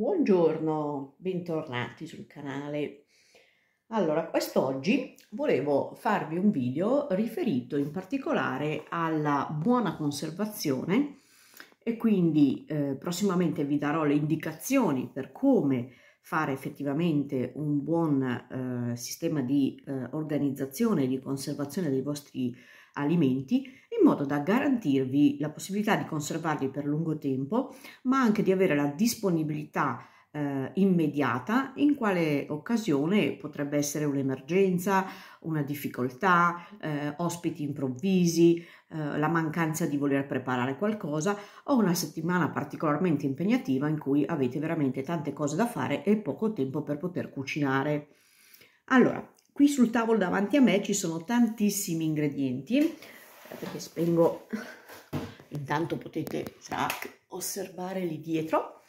Buongiorno, bentornati sul canale. Allora, quest'oggi volevo farvi un video riferito in particolare alla buona conservazione e quindi eh, prossimamente vi darò le indicazioni per come fare effettivamente un buon eh, sistema di eh, organizzazione e di conservazione dei vostri alimenti in modo da garantirvi la possibilità di conservarli per lungo tempo, ma anche di avere la disponibilità eh, immediata in quale occasione potrebbe essere un'emergenza, una difficoltà, eh, ospiti improvvisi, eh, la mancanza di voler preparare qualcosa o una settimana particolarmente impegnativa in cui avete veramente tante cose da fare e poco tempo per poter cucinare. Allora, qui sul tavolo davanti a me ci sono tantissimi ingredienti aspettate eh, che spengo intanto potete già osservare lì dietro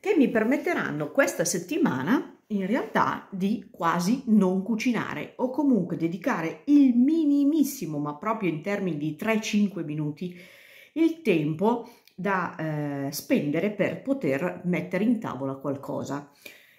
che mi permetteranno questa settimana in realtà di quasi non cucinare o comunque dedicare il minimissimo ma proprio in termini di 3-5 minuti il tempo da eh, spendere per poter mettere in tavola qualcosa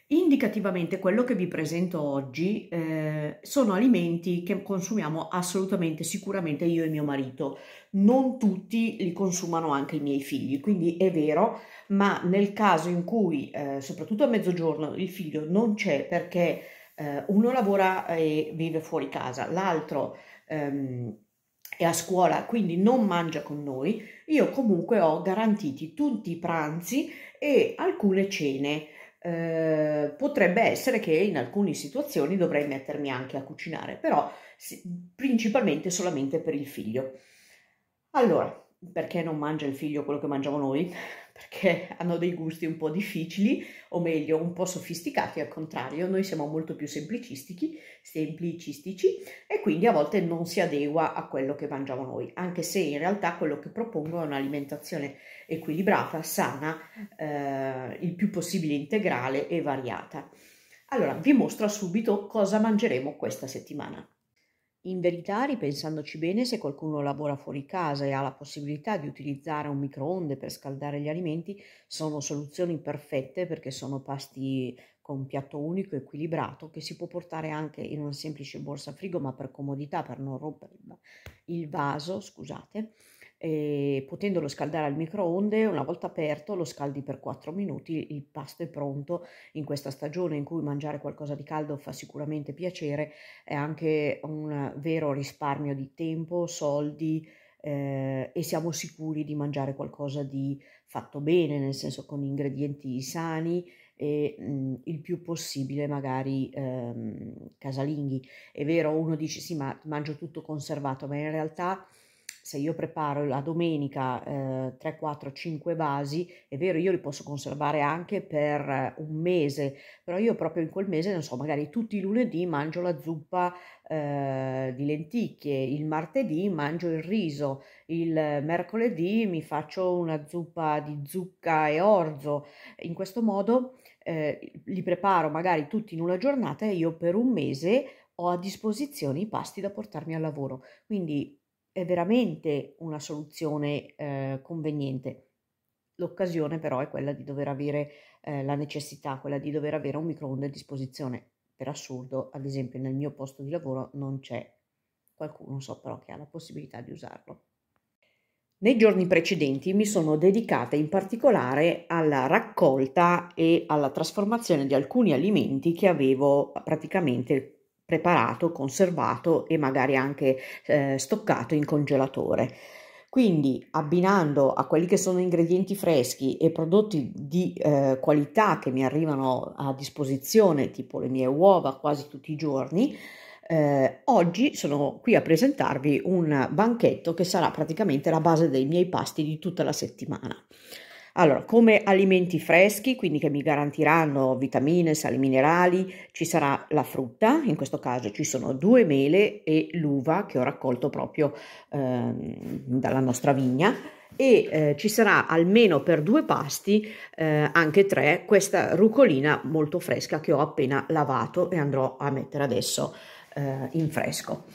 Indicativamente quello che vi presento oggi eh, sono alimenti che consumiamo assolutamente, sicuramente io e mio marito. Non tutti li consumano anche i miei figli, quindi è vero, ma nel caso in cui, eh, soprattutto a mezzogiorno, il figlio non c'è perché eh, uno lavora e vive fuori casa, l'altro ehm, è a scuola, quindi non mangia con noi, io comunque ho garantiti tutti i pranzi e alcune cene eh, potrebbe essere che in alcune situazioni dovrei mettermi anche a cucinare, però principalmente solamente per il figlio. Allora, perché non mangia il figlio quello che mangiamo noi? perché hanno dei gusti un po' difficili, o meglio, un po' sofisticati al contrario, noi siamo molto più semplicistici, semplicistici e quindi a volte non si adegua a quello che mangiamo noi, anche se in realtà quello che propongo è un'alimentazione equilibrata, sana, eh, il più possibile integrale e variata. Allora, vi mostro subito cosa mangeremo questa settimana. In verità, ripensandoci bene, se qualcuno lavora fuori casa e ha la possibilità di utilizzare un microonde per scaldare gli alimenti, sono soluzioni perfette perché sono pasti con piatto unico equilibrato che si può portare anche in una semplice borsa frigo, ma per comodità, per non rompere il vaso, scusate, eh, potendolo scaldare al microonde, una volta aperto lo scaldi per 4 minuti, il pasto è pronto. In questa stagione in cui mangiare qualcosa di caldo fa sicuramente piacere, è anche un vero risparmio di tempo, soldi eh, e siamo sicuri di mangiare qualcosa di fatto bene, nel senso con ingredienti sani e mh, mm, il più possibile magari ehm, casalinghi. È vero, uno dice sì, ma mangio tutto conservato, ma in realtà se io preparo la domenica eh, 3, 4, 5 vasi, è vero, io li posso conservare anche per eh, un mese, però io proprio in quel mese, non so, magari tutti i lunedì mangio la zuppa eh, di lenticchie, il martedì mangio il riso, il mercoledì mi faccio una zuppa di zucca e orzo. In questo modo eh, li preparo magari tutti in una giornata e io per un mese ho a disposizione i pasti da portarmi al lavoro. Quindi è veramente una soluzione eh, conveniente. L'occasione però è quella di dover avere eh, la necessità, quella di dover avere un microonde a disposizione. Per assurdo, ad esempio, nel mio posto di lavoro non c'è qualcuno, so però che ha la possibilità di usarlo. Nei giorni precedenti mi sono dedicata in particolare alla raccolta e alla trasformazione di alcuni alimenti che avevo praticamente preparato, conservato e magari anche eh, stoccato in congelatore. Quindi abbinando a quelli che sono ingredienti freschi e prodotti di eh, qualità che mi arrivano a disposizione, tipo le mie uova quasi tutti i giorni, eh, oggi sono qui a presentarvi un banchetto che sarà praticamente la base dei miei pasti di tutta la settimana. Allora, come alimenti freschi, quindi che mi garantiranno vitamine, sali minerali, ci sarà la frutta, in questo caso ci sono due mele e l'uva che ho raccolto proprio eh, dalla nostra vigna e eh, ci sarà almeno per due pasti, eh, anche tre, questa rucolina molto fresca che ho appena lavato e andrò a mettere adesso eh, in fresco.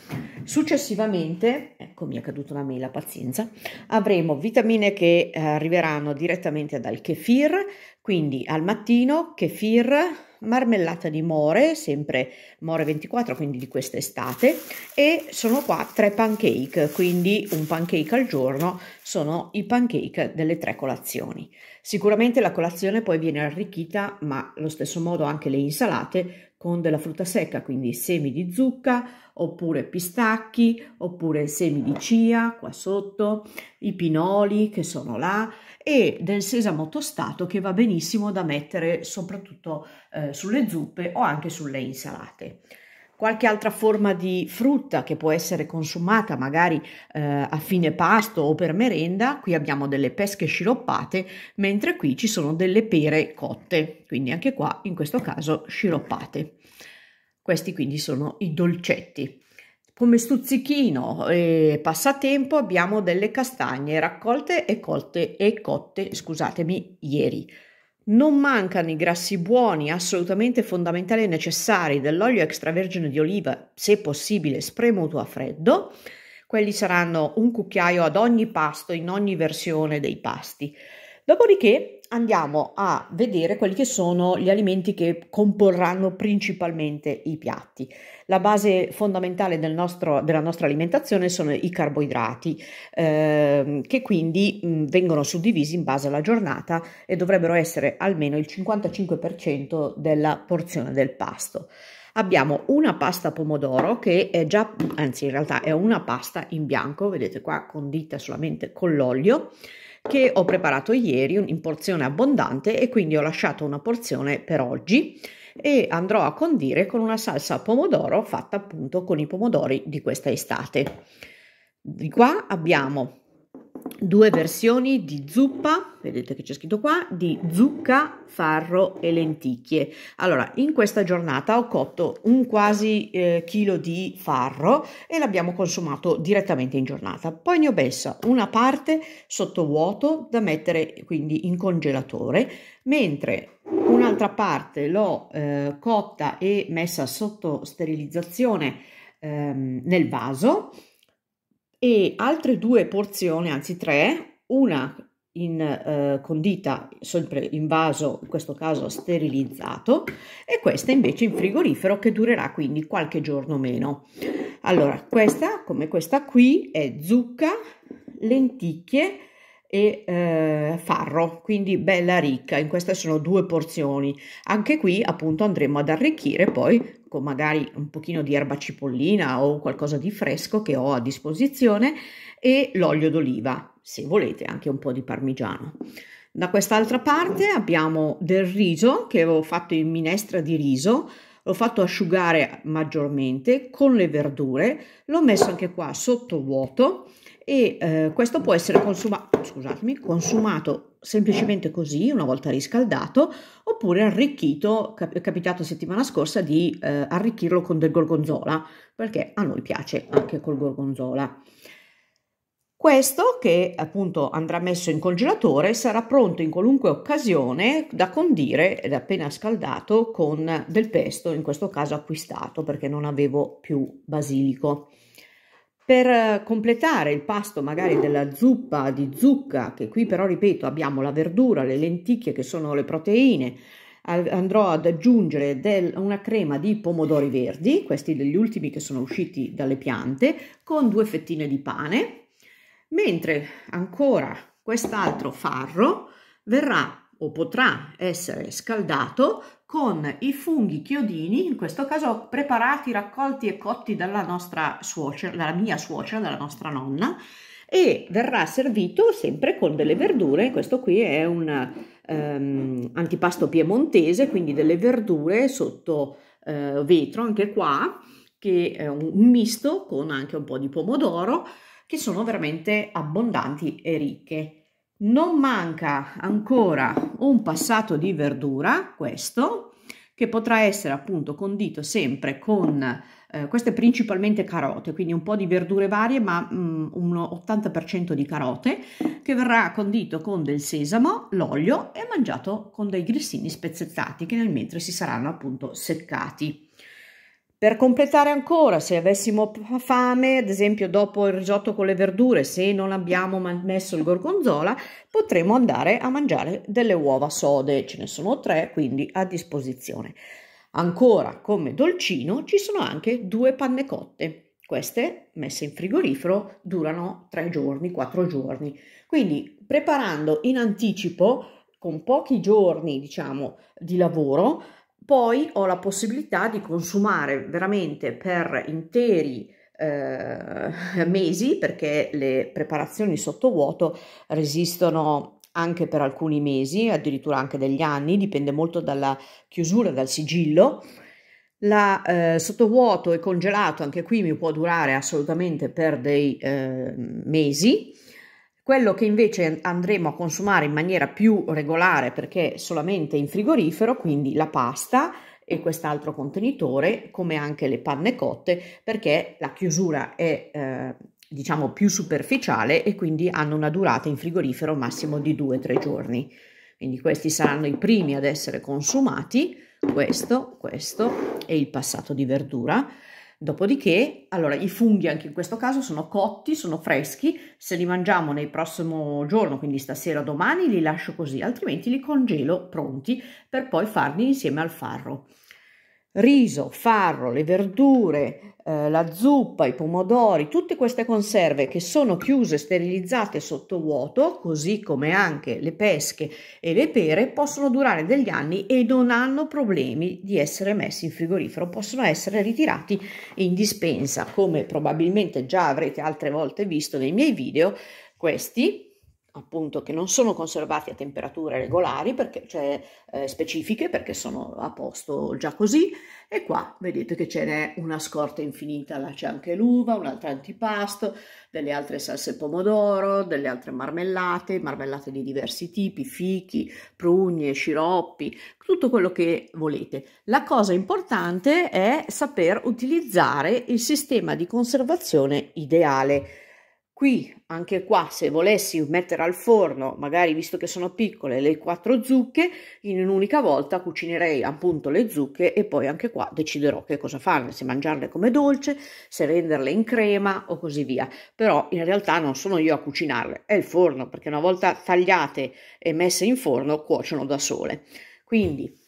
Successivamente, ecco mi è caduta una mela, pazienza, avremo vitamine che eh, arriveranno direttamente dal kefir, quindi al mattino kefir, marmellata di more, sempre more 24, quindi di quest'estate, e sono qua tre pancake, quindi un pancake al giorno, sono i pancake delle tre colazioni. Sicuramente la colazione poi viene arricchita, ma allo stesso modo anche le insalate, con della frutta secca, quindi semi di zucca, oppure pistacchi, oppure semi di chia qua sotto, i pinoli che sono là e del sesamo tostato che va benissimo da mettere soprattutto eh, sulle zuppe o anche sulle insalate qualche altra forma di frutta che può essere consumata magari eh, a fine pasto o per merenda, qui abbiamo delle pesche sciroppate, mentre qui ci sono delle pere cotte, quindi anche qua in questo caso sciroppate. Questi quindi sono i dolcetti. Come stuzzichino e passatempo abbiamo delle castagne raccolte e, colte, e cotte, scusatemi, ieri. Non mancano i grassi buoni, assolutamente fondamentali e necessari, dell'olio extravergine di oliva, se possibile spremuto a freddo. Quelli saranno un cucchiaio ad ogni pasto, in ogni versione dei pasti. Dopodiché andiamo a vedere quelli che sono gli alimenti che comporranno principalmente i piatti. La base fondamentale del nostro, della nostra alimentazione sono i carboidrati, eh, che quindi mh, vengono suddivisi in base alla giornata e dovrebbero essere almeno il 55% della porzione del pasto abbiamo una pasta pomodoro che è già, anzi in realtà è una pasta in bianco, vedete qua condita solamente con l'olio, che ho preparato ieri in porzione abbondante e quindi ho lasciato una porzione per oggi e andrò a condire con una salsa a pomodoro fatta appunto con i pomodori di questa estate. Di qua abbiamo due versioni di zuppa, vedete che c'è scritto qua, di zucca, farro e lenticchie. Allora, in questa giornata ho cotto un quasi eh, chilo di farro e l'abbiamo consumato direttamente in giornata. Poi ne ho messa una parte sotto vuoto da mettere quindi in congelatore, mentre un'altra parte l'ho eh, cotta e messa sotto sterilizzazione ehm, nel vaso e altre due porzioni, anzi tre, una in eh, condita sempre in vaso, in questo caso sterilizzato, e questa invece in frigorifero che durerà quindi qualche giorno meno. Allora, questa, come questa qui, è zucca, lenticchie, e eh, farro, quindi bella ricca, in queste sono due porzioni. Anche qui appunto andremo ad arricchire poi con magari un pochino di erba cipollina o qualcosa di fresco che ho a disposizione e l'olio d'oliva, se volete anche un po' di parmigiano. Da quest'altra parte abbiamo del riso che avevo fatto in minestra di riso, l'ho fatto asciugare maggiormente con le verdure, l'ho messo anche qua sotto vuoto e eh, questo può essere consuma- consumato semplicemente così, una volta riscaldato, oppure arricchito, cap- è capitato settimana scorsa di eh, arricchirlo con del gorgonzola, perché a noi piace anche col gorgonzola. Questo che appunto andrà messo in congelatore sarà pronto in qualunque occasione da condire ed appena scaldato con del pesto, in questo caso acquistato perché non avevo più basilico. Per eh, completare il pasto magari della zuppa di zucca, che qui però ripeto abbiamo la verdura, le lenticchie che sono le proteine, andrò ad aggiungere del, una crema di pomodori verdi, questi degli ultimi che sono usciti dalle piante, con due fettine di pane, mentre ancora quest'altro farro verrà o potrà essere scaldato con i funghi chiodini, in questo caso preparati, raccolti e cotti dalla nostra suocera, dalla mia suocera, dalla nostra nonna, e verrà servito sempre con delle verdure. Questo qui è un um, antipasto piemontese, quindi delle verdure sotto uh, vetro, anche qua, che è un, un misto con anche un po' di pomodoro, che sono veramente abbondanti e ricche. Non manca ancora un passato di verdura, questo, che potrà essere appunto condito sempre con eh, queste principalmente carote, quindi un po' di verdure varie, ma mm, un 80% di carote, che verrà condito con del sesamo, l'olio e mangiato con dei grissini spezzettati che nel mentre si saranno appunto seccati. Per completare ancora, se avessimo fame, ad esempio dopo il risotto con le verdure, se non abbiamo messo il gorgonzola, potremmo andare a mangiare delle uova sode, ce ne sono tre quindi a disposizione. Ancora come dolcino ci sono anche due panne cotte, queste messe in frigorifero durano tre giorni, quattro giorni, quindi preparando in anticipo con pochi giorni diciamo di lavoro poi ho la possibilità di consumare veramente per interi eh, mesi perché le preparazioni sottovuoto resistono anche per alcuni mesi, addirittura anche degli anni, dipende molto dalla chiusura, dal sigillo. La eh, sottovuoto e congelato anche qui mi può durare assolutamente per dei eh, mesi quello che invece andremo a consumare in maniera più regolare perché solamente in frigorifero, quindi la pasta e quest'altro contenitore, come anche le panne cotte, perché la chiusura è eh, diciamo più superficiale e quindi hanno una durata in frigorifero massimo di 2-3 giorni. Quindi questi saranno i primi ad essere consumati, questo, questo e il passato di verdura. Dopodiché, allora, i funghi anche in questo caso sono cotti, sono freschi, se li mangiamo nel prossimo giorno, quindi stasera o domani, li lascio così, altrimenti li congelo pronti per poi farli insieme al farro. Riso, farro, le verdure, eh, la zuppa, i pomodori, tutte queste conserve che sono chiuse, sterilizzate sotto vuoto, così come anche le pesche e le pere, possono durare degli anni e non hanno problemi di essere messi in frigorifero, possono essere ritirati in dispensa, come probabilmente già avrete altre volte visto nei miei video, questi appunto che non sono conservati a temperature regolari perché cioè eh, specifiche perché sono a posto già così e qua vedete che ce n'è una scorta infinita là c'è anche l'uva un altro antipasto delle altre salse pomodoro delle altre marmellate marmellate di diversi tipi fichi prugne sciroppi tutto quello che volete la cosa importante è saper utilizzare il sistema di conservazione ideale Qui, anche qua, se volessi mettere al forno, magari visto che sono piccole, le quattro zucche, in un'unica volta cucinerei appunto le zucche e poi anche qua deciderò che cosa farne, se mangiarle come dolce, se renderle in crema o così via. Però in realtà non sono io a cucinarle, è il forno, perché una volta tagliate e messe in forno cuociono da sole. Quindi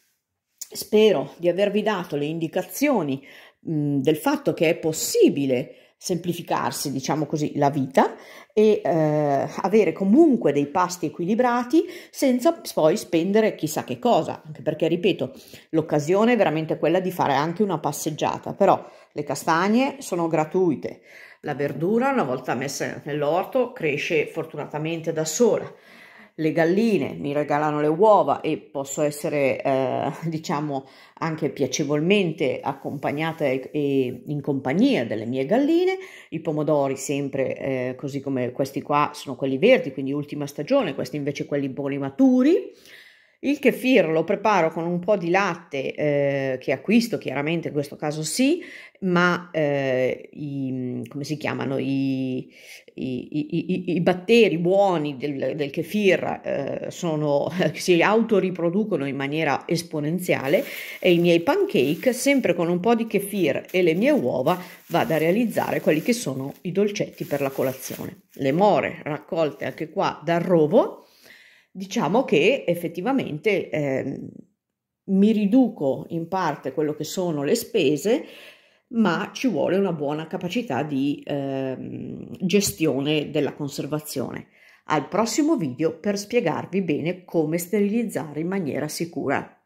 spero di avervi dato le indicazioni mh, del fatto che è possibile semplificarsi, diciamo così, la vita e eh, avere comunque dei pasti equilibrati senza poi spendere chissà che cosa, anche perché, ripeto, l'occasione è veramente quella di fare anche una passeggiata, però le castagne sono gratuite, la verdura una volta messa nell'orto cresce fortunatamente da sola le galline mi regalano le uova e posso essere eh, diciamo anche piacevolmente accompagnata e, e, in compagnia delle mie galline, i pomodori sempre eh, così come questi qua sono quelli verdi, quindi ultima stagione, questi invece quelli buoni maturi. Il kefir lo preparo con un po' di latte eh, che acquisto, chiaramente in questo caso sì, ma eh, i, come si chiamano i, i, i batteri buoni del, del kefir eh, sono, si autoriproducono in maniera esponenziale e i miei pancake, sempre con un po' di kefir e le mie uova, vado a realizzare quelli che sono i dolcetti per la colazione. Le more raccolte anche qua dal rovo diciamo che effettivamente eh, mi riduco in parte quello che sono le spese, ma ci vuole una buona capacità di eh, gestione della conservazione. Al prossimo video per spiegarvi bene come sterilizzare in maniera sicura.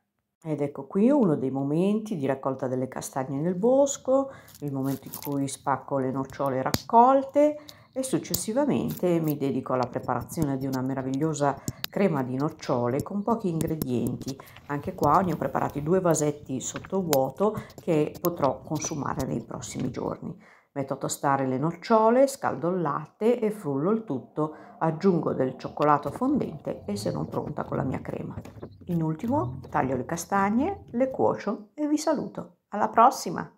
Ed ecco qui uno dei momenti di raccolta delle castagne nel bosco, il momento in cui spacco le nocciole raccolte, e successivamente mi dedico alla preparazione di una meravigliosa crema di nocciole con pochi ingredienti. Anche qua ne ho preparati due vasetti sottovuoto che potrò consumare nei prossimi giorni. Metto a tostare le nocciole, scaldo il latte e frullo il tutto, aggiungo del cioccolato fondente e sono pronta con la mia crema. In ultimo taglio le castagne, le cuocio e vi saluto. Alla prossima!